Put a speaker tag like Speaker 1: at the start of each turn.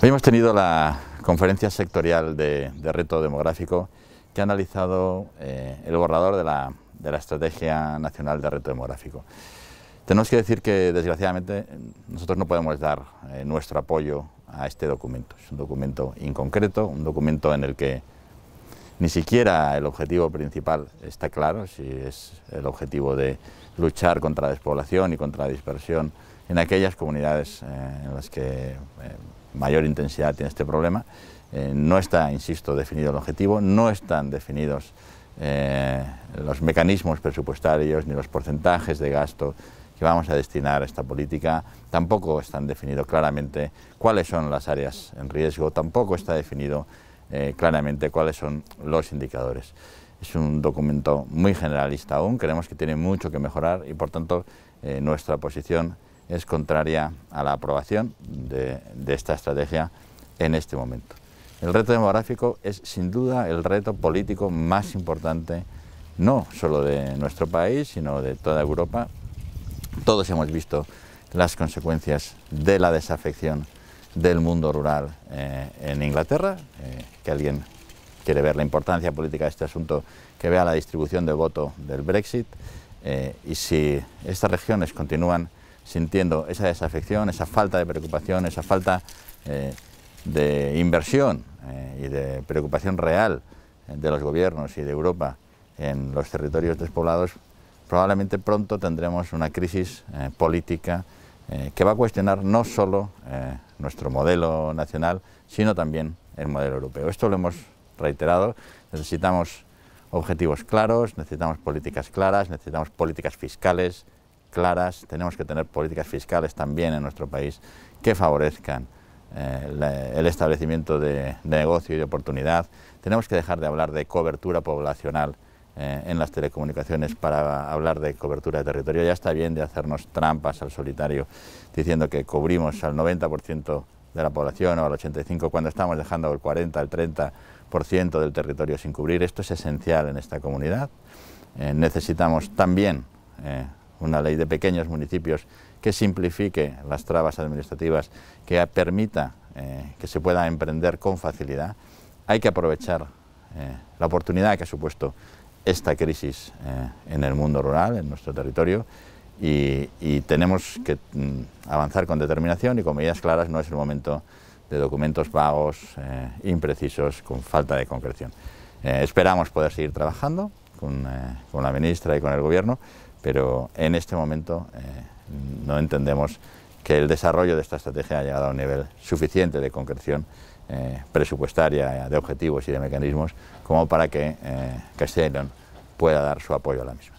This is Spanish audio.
Speaker 1: Hoy hemos tenido la conferencia sectorial de, reto demográfico que ha analizado eh, el borrador de la, Estrategia Nacional de Reto Demográfico. Tenemos que decir que, desgraciadamente, nosotros no podemos dar eh, nuestro apoyo a este documento. Es un documento inconcreto, un documento en el que ni siquiera el objetivo principal está claro, si es el objetivo de luchar contra la despoblación y contra la dispersión en aquellas comunidades eh, en las que mayor intensidad tiene este problema. Eh, no está, insisto, definido el objetivo, no están definidos eh, los mecanismos presupuestarios ni los porcentajes de gasto que vamos a destinar a esta política, tampoco están definidos claramente cuáles son las áreas en riesgo, tampoco está definido eh, claramente cuáles son los indicadores. Es un documento muy generalista aún, creemos que tiene mucho que mejorar y por tanto nuestra posición es contraria a la aprobación de, esta estrategia en este momento. El reto demográfico es sin duda el reto político más importante, no solo de nuestro país, sino de toda Europa. Todos hemos visto las consecuencias de la desafección del mundo rural eh, en Inglaterra, eh, que alguien quiere ver la importancia política de este asunto, que vea la distribución de voto del Brexit, eh, y si estas regiones continúan sintiendo esa desafección, esa falta de preocupación, esa falta eh, de inversión eh, y de preocupación real eh, de los gobiernos y de Europa en los territorios despoblados, probablemente pronto tendremos una crisis política que va a cuestionar no solo nuestro modelo nacional, sino también el modelo europeo. Esto lo hemos reiterado, necesitamos objetivos claros, necesitamos políticas claras, necesitamos políticas fiscales, claras, tenemos que tener políticas fiscales también en nuestro país que favorezcan eh, el establecimiento de, negocio y de oportunidad. Tenemos que dejar de hablar de cobertura poblacional eh, en las telecomunicaciones para hablar de cobertura de territorio. Ya está bien de hacernos trampas al solitario diciendo que cubrimos al 90% de la población o al 85% cuando estamos dejando el 40, el 30% del territorio sin cubrir. Esto es esencial en esta comunidad. Eh, necesitamos también una ley de pequeños municipios que simplifique las trabas administrativas, que permita eh, que se pueda emprender con facilidad. Hay que aprovechar eh, la oportunidad que ha supuesto esta crisis eh, en el mundo rural, en nuestro territorio, y, tenemos que mm, avanzar con determinación y con medidas claras. No es el momento de documentos vagos, imprecisos, con falta de concreción. esperamos poder seguir trabajando eh, con, la ministra y con el gobierno, pero en este momento eh, no entendemos que el desarrollo de esta estrategia haya llegado a un nivel suficiente de concreción eh, presupuestaria, de objetivos y de mecanismos como para que Castellón pueda dar su apoyo a la misma.